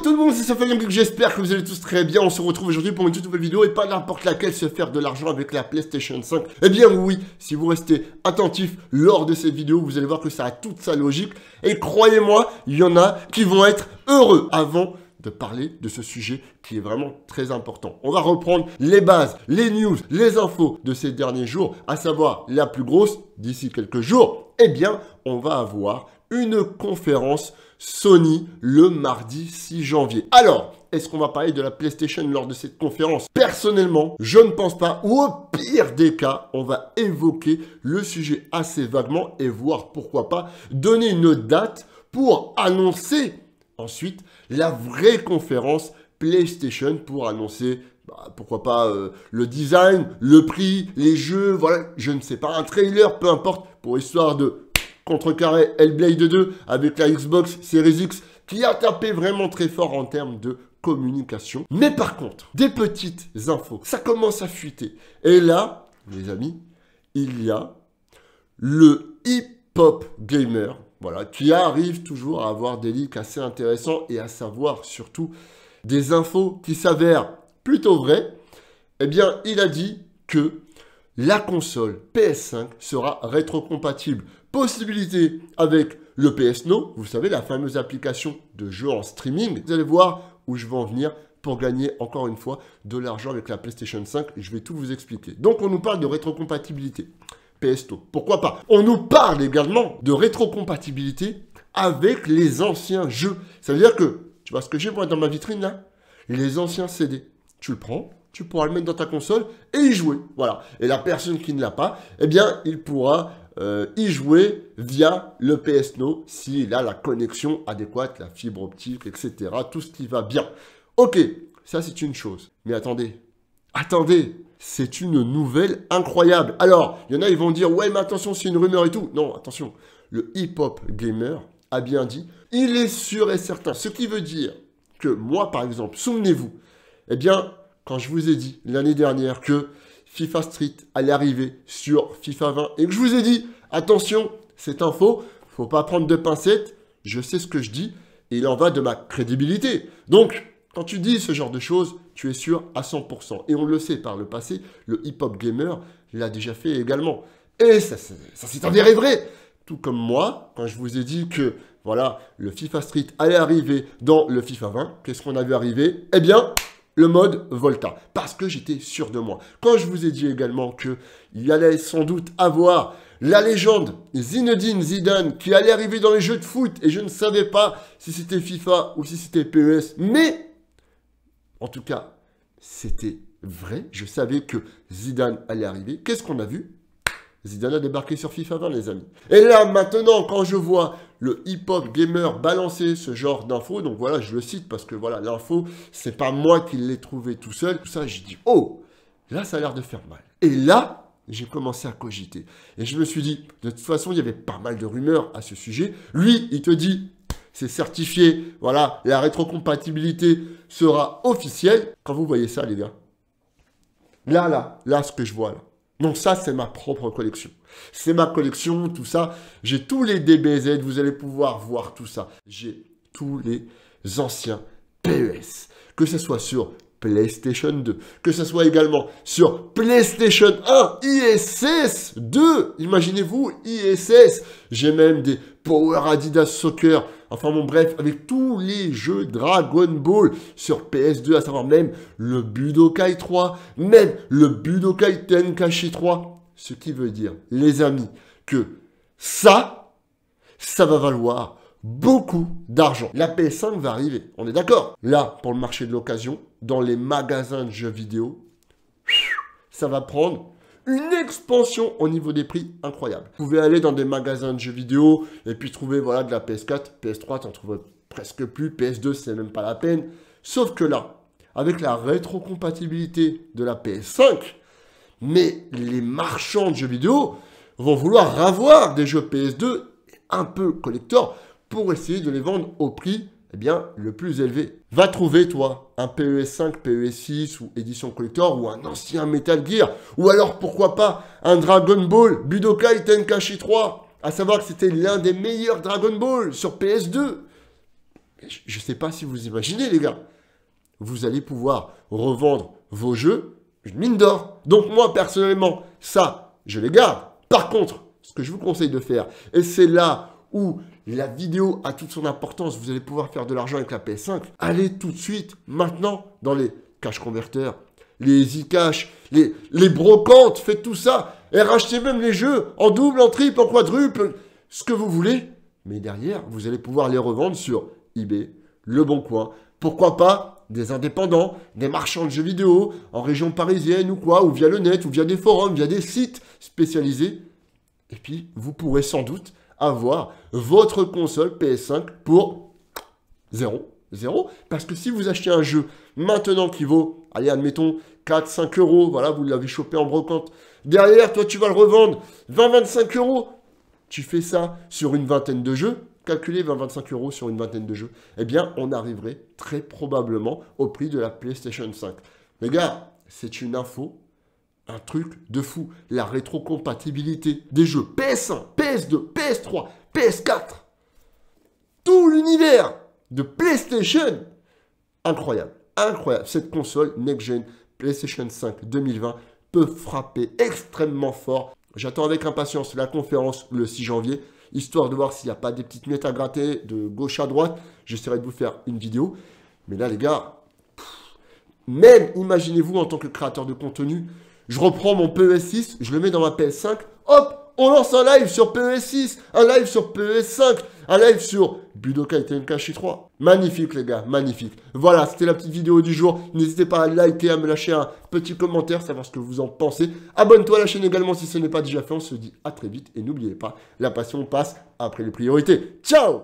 tout le monde, c'est Sofiane j'espère que vous allez tous très bien. On se retrouve aujourd'hui pour une toute nouvelle vidéo et pas n'importe laquelle se faire de l'argent avec la PlayStation 5. Eh bien oui, si vous restez attentif lors de cette vidéo, vous allez voir que ça a toute sa logique. Et croyez-moi, il y en a qui vont être heureux avant de parler de ce sujet qui est vraiment très important. On va reprendre les bases, les news, les infos de ces derniers jours, à savoir la plus grosse d'ici quelques jours. Eh bien, on va avoir une conférence Sony le mardi 6 janvier. Alors, est-ce qu'on va parler de la PlayStation lors de cette conférence Personnellement, je ne pense pas, ou au pire des cas, on va évoquer le sujet assez vaguement et voir pourquoi pas donner une date pour annoncer ensuite la vraie conférence PlayStation pour annoncer bah, pourquoi pas euh, le design, le prix, les jeux, voilà, je ne sais pas, un trailer, peu importe, pour histoire de carré, Hellblade 2 avec la Xbox Series X qui a tapé vraiment très fort en termes de communication. Mais par contre, des petites infos, ça commence à fuiter. Et là, les amis, il y a le hip-hop gamer, voilà, qui arrive toujours à avoir des leaks assez intéressants et à savoir surtout des infos qui s'avèrent plutôt vraies. Eh bien, il a dit que la console PS5 sera rétrocompatible. Possibilité avec le PS Now, vous savez, la fameuse application de jeu en streaming. Vous allez voir où je vais en venir pour gagner encore une fois de l'argent avec la PlayStation 5. Je vais tout vous expliquer. Donc on nous parle de rétrocompatibilité. PS Now, Pourquoi pas On nous parle également de rétrocompatibilité avec les anciens jeux. Ça veut dire que, tu vois ce que j'ai dans ma vitrine là Les anciens CD. Tu le prends, tu pourras le mettre dans ta console et y jouer. Voilà. Et la personne qui ne l'a pas, eh bien, il pourra euh, y jouer via le PS s'il a la connexion adéquate, la fibre optique, etc. Tout ce qui va bien. Ok, ça c'est une chose. Mais attendez, attendez, c'est une nouvelle incroyable. Alors, il y en a, ils vont dire, ouais, mais attention, c'est une rumeur et tout. Non, attention, le hip-hop gamer a bien dit, il est sûr et certain. Ce qui veut dire que moi, par exemple, souvenez-vous, eh bien, quand je vous ai dit l'année dernière que FIFA Street allait arriver sur FIFA 20 et que je vous ai dit, attention, c'est un faux, faut pas prendre de pincettes, je sais ce que je dis et il en va de ma crédibilité. Donc, quand tu dis ce genre de choses, tu es sûr à 100%. Et on le sait par le passé, le hip-hop gamer l'a déjà fait également. Et ça, ça, ça s'est avéré vrai. Tout comme moi, quand je vous ai dit que voilà, le FIFA Street allait arriver dans le FIFA 20, qu'est-ce qu'on a vu arriver Eh bien, le mode Volta, parce que j'étais sûr de moi. Quand je vous ai dit également qu'il allait sans doute avoir la légende Zinedine Zidane qui allait arriver dans les jeux de foot, et je ne savais pas si c'était FIFA ou si c'était PES, mais en tout cas, c'était vrai, je savais que Zidane allait arriver. Qu'est-ce qu'on a vu Zidane a débarqué sur FIFA 20, les amis. Et là, maintenant, quand je vois le hip-hop gamer balancer ce genre d'infos. Donc voilà, je le cite parce que voilà, l'info, c'est pas moi qui l'ai trouvé tout seul. Tout ça, j'ai dit, oh, là, ça a l'air de faire mal. Et là, j'ai commencé à cogiter. Et je me suis dit, de toute façon, il y avait pas mal de rumeurs à ce sujet. Lui, il te dit, c'est certifié, voilà, la rétrocompatibilité sera officielle. Quand vous voyez ça, les gars, là, là, là, ce que je vois là, non, ça, c'est ma propre collection. C'est ma collection, tout ça. J'ai tous les DBZ, vous allez pouvoir voir tout ça. J'ai tous les anciens PES, que ce soit sur PlayStation 2, que ce soit également sur PlayStation 1, ISS 2, imaginez-vous, ISS, j'ai même des Power Adidas Soccer, Enfin bon bref, avec tous les jeux Dragon Ball sur PS2, à savoir même le Budokai 3, même le Budokai Tenkashi 3. Ce qui veut dire, les amis, que ça, ça va valoir beaucoup d'argent. La PS5 va arriver, on est d'accord. Là, pour le marché de l'occasion, dans les magasins de jeux vidéo, ça va prendre une expansion au niveau des prix incroyable. Vous pouvez aller dans des magasins de jeux vidéo et puis trouver voilà de la PS4, PS3, t'en trouves presque plus, PS2 c'est même pas la peine. Sauf que là, avec la rétrocompatibilité de la PS5, mais les marchands de jeux vidéo vont vouloir avoir des jeux PS2 un peu collector pour essayer de les vendre au prix eh bien, le plus élevé. Va trouver, toi, un PES 5, PES 6 ou édition collector ou un ancien Metal Gear. Ou alors, pourquoi pas, un Dragon Ball Budokai Tenkaichi 3. À savoir que c'était l'un des meilleurs Dragon Ball sur PS2. Je ne sais pas si vous imaginez, les gars. Vous allez pouvoir revendre vos jeux une mine d'or. Donc moi, personnellement, ça, je les garde. Par contre, ce que je vous conseille de faire, et c'est là où la vidéo a toute son importance, vous allez pouvoir faire de l'argent avec la PS5, allez tout de suite, maintenant, dans les cash converteurs, les e cash, les, les brocantes, faites tout ça, et rachetez même les jeux en double, en triple, en quadruple, ce que vous voulez. Mais derrière, vous allez pouvoir les revendre sur eBay, Le Bon Coin, pourquoi pas des indépendants, des marchands de jeux vidéo, en région parisienne ou quoi, ou via le net, ou via des forums, via des sites spécialisés. Et puis, vous pourrez sans doute avoir votre console PS5 pour 0. 0. Parce que si vous achetez un jeu maintenant qui vaut, allez, admettons, 4, 5 euros, voilà, vous l'avez chopé en brocante, derrière, toi, tu vas le revendre 20, 25 euros. Tu fais ça sur une vingtaine de jeux, calculer 20-25 euros sur une vingtaine de jeux, eh bien, on arriverait très probablement au prix de la PlayStation 5. Les gars, c'est une info un truc de fou. La rétrocompatibilité des jeux PS1, PS2, PS3, PS4. Tout l'univers de PlayStation. Incroyable, incroyable. Cette console next-gen PlayStation 5 2020 peut frapper extrêmement fort. J'attends avec impatience la conférence le 6 janvier, histoire de voir s'il n'y a pas des petites miettes à gratter de gauche à droite. J'essaierai de vous faire une vidéo. Mais là, les gars, même imaginez-vous en tant que créateur de contenu, je reprends mon PES6, je le mets dans ma PS5, hop, on lance un live sur PES6, un live sur PES5, un live sur Budokai Tenkaichi 3. Magnifique les gars, magnifique. Voilà, c'était la petite vidéo du jour. N'hésitez pas à liker, à me lâcher un petit commentaire, savoir ce que vous en pensez. Abonne-toi à la chaîne également si ce n'est pas déjà fait. On se dit à très vite et n'oubliez pas, la passion passe après les priorités. Ciao